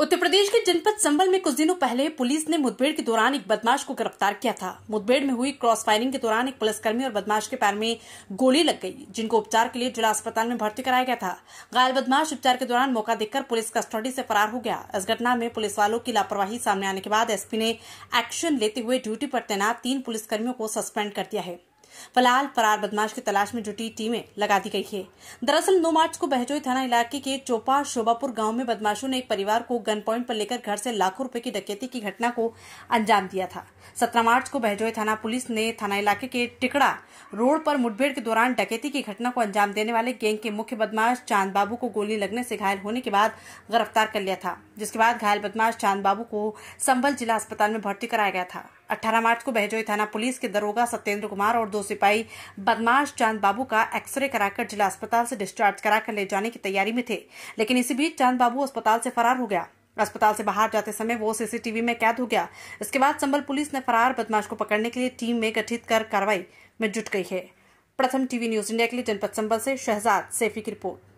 उत्तर प्रदेश के जनपद संबल में कुछ दिनों पहले पुलिस ने मुठभेड़ के दौरान एक बदमाश को गिरफ्तार किया था मुठभेड़ में हुई क्रॉस फायरिंग के दौरान एक पुलिसकर्मी और बदमाश के पैर में गोली लग गई जिनको उपचार के लिए जिला अस्पताल में भर्ती कराया गया था घायल बदमाश उपचार के दौरान मौका देखकर पुलिस कस्टडी से फरार हो गया इस घटना में पुलिस वालों की लापरवाही सामने आने के बाद एसपी ने एक्शन लेते हुए ड्यूटी पर तैनात तीन पुलिसकर्मियों को सस्पेंड कर दिया है फिलहाल फरार बदमाश की तलाश में जुटी टीमें लगा दी गई है दरअसल 9 मार्च को बहजोई थाना इलाके के चोपा शोभापुर गांव में बदमाशों ने एक परिवार को गन पॉइंट पर लेकर घर से लाखों रुपए की डकैती की घटना को अंजाम दिया था सत्रह मार्च को बहजोई थाना पुलिस ने थाना इलाके के टिकड़ा रोड पर मुठभेड़ के दौरान डकैती की घटना को अंजाम देने वाले गैंग के मुख्य बदमाश चांद बाबू को गोली लगने से घायल होने के बाद गिरफ्तार कर लिया था जिसके बाद घायल बदमाश चांद बाबू को संबल जिला अस्पताल में भर्ती कराया गया था 18 मार्च को बहजोई थाना पुलिस के दरोगा सत्येंद्र कुमार और दो सिपाही बदमाश चांद बाबू का एक्सरे कराकर जिला अस्पताल से डिस्चार्ज कराकर ले जाने की तैयारी में थे लेकिन इसी बीच चांद बाबू अस्पताल से फरार हो गया अस्पताल से बाहर जाते समय वो सीसीटीवी में कैद हो गया इसके बाद संबल पुलिस ने फरार बदमाश को पकड़ने के लिए टीम में गठित कर कार्रवाई में जुट गई है प्रथम टीवी न्यूज इंडिया के लिए जनपद संबल से शहजाद सेफी की रिपोर्ट